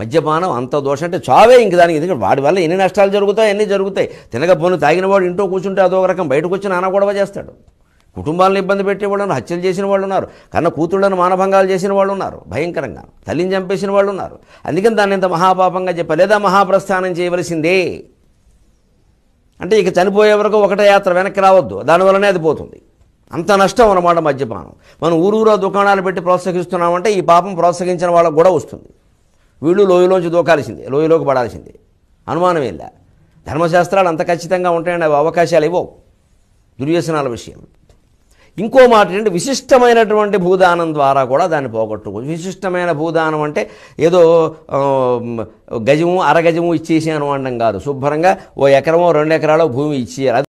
మద్యపానం అంత దోషం అంటే చావే ఇంక దానికి ఎందుకంటే వాడి వల్ల ఎన్ని నష్టాలు జరుగుతాయి అన్నీ జరుగుతాయి తినకపోను తాగినవాడు ఇంట్లో కూర్చుంటే అదో రకం బయటకు వచ్చి నాన్న గొడవ చేస్తాడు కుటుంబాలను ఇబ్బంది ఉన్నారు హత్యలు చేసిన వాళ్ళు ఉన్నారు కన్న కూతుళ్ళను మానభంగాలు చేసిన వాళ్ళు ఉన్నారు భయంకరంగా తల్లిని చంపేసిన వాళ్ళు ఉన్నారు అందుకని దాన్ని ఇంత మహాపాపంగా చెప్పలేదా మహాప్రస్థానం చేయవలసిందే అంటే ఇక చనిపోయే వరకు ఒకటే యాత్ర వెనక్కి రావద్దు దానివల్లనే అది పోతుంది అంత నష్టం అన్నమాట మద్యపానం మనం ఊరూరా దుకాణాలు పెట్టి ప్రోత్సహిస్తున్నామంటే ఈ పాపం ప్రోత్సహించిన వాళ్ళకు కూడా వస్తుంది వీళ్ళు లోయలోంచి దూకాల్సిందే లోయలోకి పడాల్సిందే అనుమానం ఇలా ధర్మశాస్త్రాలు అంత ఖచ్చితంగా ఉంటాయని అవి అవకాశాలు ఇవ్వవు దుర్యసనాల విషయం ఇంకో మాట ఏంటంటే విశిష్టమైనటువంటి భూదానం ద్వారా కూడా దాన్ని పోగొట్టు విశిష్టమైన భూదానం అంటే ఏదో గజము అరగజము ఇచ్చేసాను అనడం కాదు శుభ్రంగా ఓ ఎకరమో రెండు ఎకరాలో భూమి ఇచ్చేయాలి